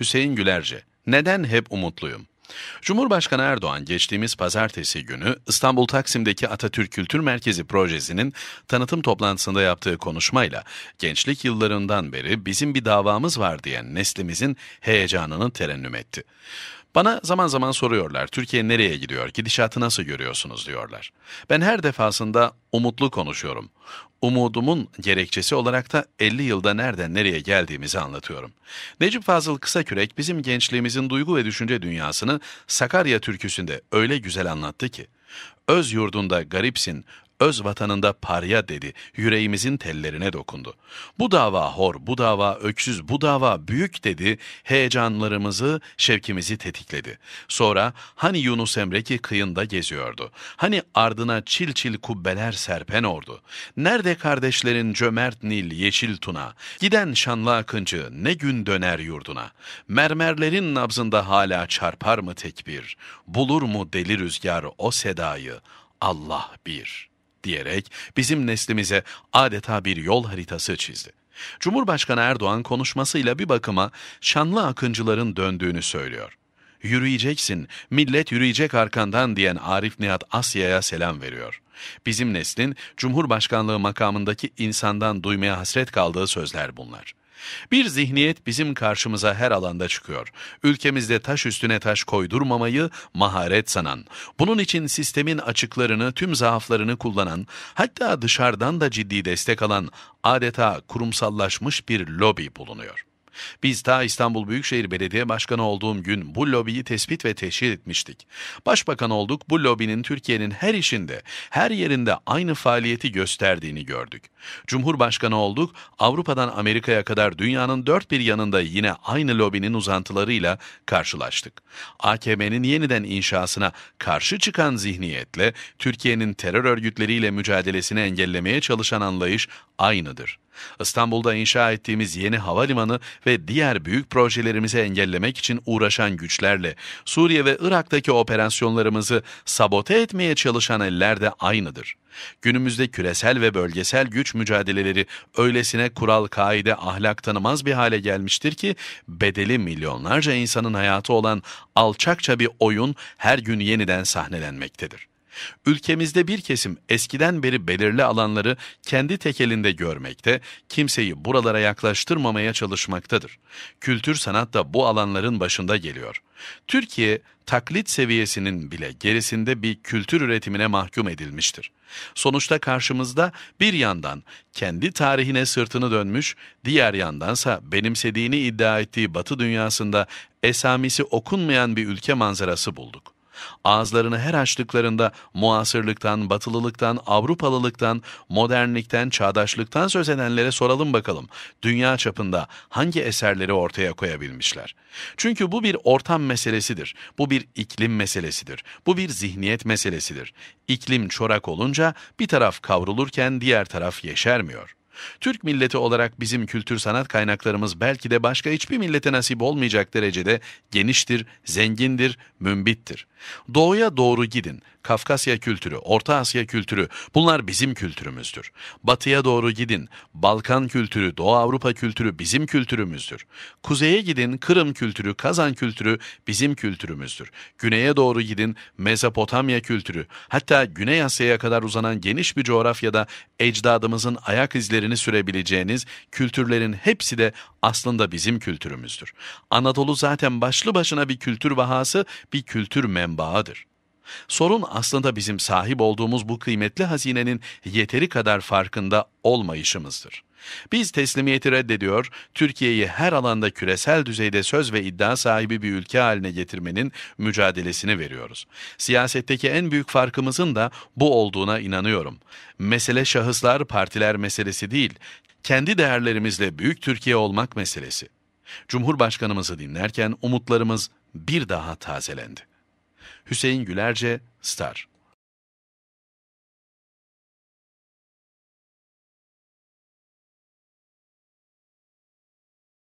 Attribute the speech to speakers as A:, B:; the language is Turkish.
A: Hüseyin Gülerce, neden hep umutluyum? Cumhurbaşkanı Erdoğan geçtiğimiz pazartesi günü İstanbul Taksim'deki Atatürk Kültür Merkezi projesinin tanıtım toplantısında yaptığı konuşmayla gençlik yıllarından beri bizim bir davamız var diyen neslimizin heyecanını terennüm etti. Bana zaman zaman soruyorlar, Türkiye nereye gidiyor, gidişatı nasıl görüyorsunuz diyorlar. Ben her defasında umutlu konuşuyorum. Umudumun gerekçesi olarak da 50 yılda nereden nereye geldiğimizi anlatıyorum. Necip Fazıl Kısakürek bizim gençliğimizin duygu ve düşünce dünyasını Sakarya türküsünde öyle güzel anlattı ki. Öz yurdunda garipsin, öz vatanında parya dedi, yüreğimizin tellerine dokundu. Bu dava hor, bu dava öksüz, bu dava büyük dedi, heyecanlarımızı, şevkimizi tetikledi. Sonra hani Yunus Emre ki kıyında geziyordu, hani ardına çil çil kubbeler serpen ordu, nerede kardeşlerin cömert Nil, yeşil Tuna, giden şanlı akıncı ne gün döner yurduna, mermerlerin nabzında hala çarpar mı tekbir, bulur mu deli rüzgar o sedayı, Allah bir.'' diyerek bizim neslimize adeta bir yol haritası çizdi. Cumhurbaşkanı Erdoğan konuşmasıyla bir bakıma şanlı akıncıların döndüğünü söylüyor. Yürüyeceksin, millet yürüyecek arkandan diyen Arif Nihat Asya'ya selam veriyor. Bizim neslin Cumhurbaşkanlığı makamındaki insandan duymaya hasret kaldığı sözler bunlar.'' Bir zihniyet bizim karşımıza her alanda çıkıyor. Ülkemizde taş üstüne taş koydurmamayı maharet sanan, bunun için sistemin açıklarını, tüm zaaflarını kullanan, hatta dışarıdan da ciddi destek alan adeta kurumsallaşmış bir lobi bulunuyor. Biz ta İstanbul Büyükşehir Belediye Başkanı olduğum gün bu lobiyi tespit ve teşhir etmiştik. Başbakan olduk bu lobinin Türkiye'nin her işinde, her yerinde aynı faaliyeti gösterdiğini gördük. Cumhurbaşkanı olduk, Avrupa'dan Amerika'ya kadar dünyanın dört bir yanında yine aynı lobinin uzantılarıyla karşılaştık. AKM'nin yeniden inşasına karşı çıkan zihniyetle Türkiye'nin terör örgütleriyle mücadelesini engellemeye çalışan anlayış aynıdır. İstanbul'da inşa ettiğimiz yeni havalimanı ve diğer büyük projelerimizi engellemek için uğraşan güçlerle Suriye ve Irak'taki operasyonlarımızı sabote etmeye çalışan eller de aynıdır. Günümüzde küresel ve bölgesel güç mücadeleleri öylesine kural kaide ahlak tanımaz bir hale gelmiştir ki bedeli milyonlarca insanın hayatı olan alçakça bir oyun her gün yeniden sahnelenmektedir. Ülkemizde bir kesim eskiden beri belirli alanları kendi tekelinde görmekte, kimseyi buralara yaklaştırmamaya çalışmaktadır. Kültür sanat da bu alanların başında geliyor. Türkiye, taklit seviyesinin bile gerisinde bir kültür üretimine mahkum edilmiştir. Sonuçta karşımızda bir yandan kendi tarihine sırtını dönmüş, diğer yandansa benimsediğini iddia ettiği Batı dünyasında esamisi okunmayan bir ülke manzarası bulduk ağızlarını her açtıklarında muasırlıktan, batılılıktan, Avrupalılıktan, modernlikten, çağdaşlıktan söz edenlere soralım bakalım dünya çapında hangi eserleri ortaya koyabilmişler? Çünkü bu bir ortam meselesidir, bu bir iklim meselesidir, bu bir zihniyet meselesidir. İklim çorak olunca bir taraf kavrulurken diğer taraf yeşermiyor. Türk milleti olarak bizim kültür sanat kaynaklarımız belki de başka hiçbir millete nasip olmayacak derecede geniştir, zengindir, mümbittir. Doğuya doğru gidin. Kafkasya kültürü, Orta Asya kültürü bunlar bizim kültürümüzdür. Batıya doğru gidin. Balkan kültürü, Doğu Avrupa kültürü bizim kültürümüzdür. Kuzeye gidin. Kırım kültürü, Kazan kültürü bizim kültürümüzdür. Güneye doğru gidin. Mezopotamya kültürü, hatta Güney Asya'ya kadar uzanan geniş bir coğrafyada ecdadımızın ayak izleri izlerini sürebileceğiniz kültürlerin hepsi de aslında bizim kültürümüzdür. Anadolu zaten başlı başına bir kültür vahası, bir kültür menbaıdır. Sorun aslında bizim sahip olduğumuz bu kıymetli hazinenin yeteri kadar farkında olmayışımızdır. Biz teslimiyeti reddediyor, Türkiye'yi her alanda küresel düzeyde söz ve iddia sahibi bir ülke haline getirmenin mücadelesini veriyoruz. Siyasetteki en büyük farkımızın da bu olduğuna inanıyorum. Mesele şahıslar, partiler meselesi değil, kendi değerlerimizle büyük Türkiye olmak meselesi. Cumhurbaşkanımızı dinlerken umutlarımız bir daha tazelendi. Hüseyin Gülerce, Star